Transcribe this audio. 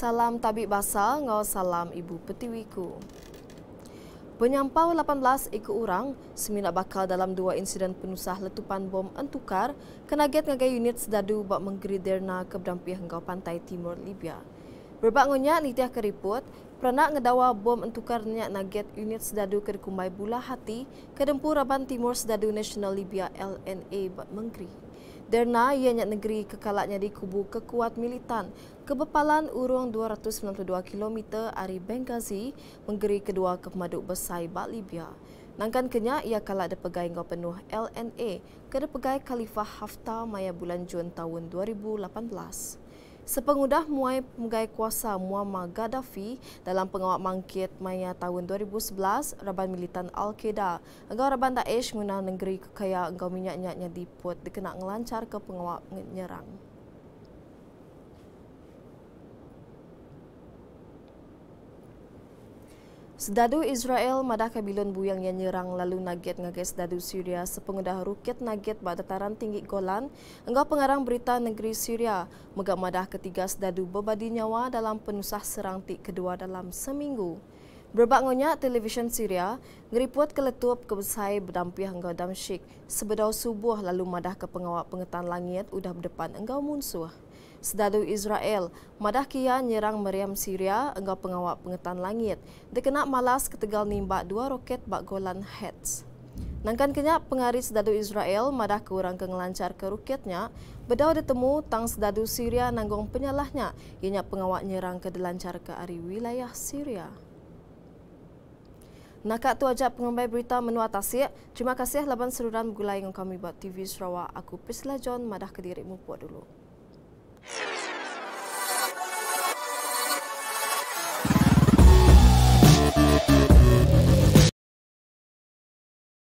Salam Tabib Basa, ngau salam Ibu Petiwiku. Penyampau 18 ikut orang, semina bakal dalam dua insiden penusah letupan bom entukar, kenaget ngagai unit sedadu buat menggeri derna ke berdampih hengkau pantai timur Libya. Berbak ngonya nitiah keriput, pernah ngedawa bom entukar nyak naget unit sedadu ke kumbai bula hati, kedempu raban timur sedadu National Libya LNA buat menggeri. Derna ianya negeri kekalatnya di kubu kekuat militan. Kebepalan urung 292 km dari Benghazi, menggeri kedua kemaduk besar Bak Libya. Nangkan kenya ia kalah ada pegai ngau penuh LNA ke pegai Khalifah Haftar Maya bulan Jun tahun 2018. Sepengudah Muai Mugai Kuasa Muammar Gaddafi dalam pengawal mangkit Maya tahun 2011, Raban Militan Al-Qaeda. Engkau Raban Daesh menggunakan negeri kekaya engkau minyak-nyaknya diput dikenak ngelancar ke pengawal menyerang. Sedadu Israel madah kabilon buyang yang nyerang lalu naget ngage sedadu Syria sepengedah ruket naget ba tinggi Golan enggak pengarang berita negeri Syria megak madah ketiga sedadu bebadi nyawa dalam penusah serang ti kedua dalam seminggu. Berbangunnya televisyen Syria ngeriput keletup kebesai berdampih engkau Damsyik sebedau subuh lalu madah ke pengawal pengetan langit udah berdepan engkau munsuh. Sedadu Israel, madah kia nyerang meriam Syria engkau pengawal pengetan langit dikenak malas ketegal nimbak dua roket bak golan heads. Nangkan kenyak pengaris sedadu Israel madah kurang ke ngelancar ke roketnya, bedau ditemu tang sedadu Syria nanggung penyalahnya, ianya pengawal nyerang ke delancar ke ari wilayah Syria. Nakak tu aja pengembai berita menua tasik. Terima kasih laban seruan bergulai yang kami buat TV Sarawak. Aku Priscilla John, madah ke mu buat dulu.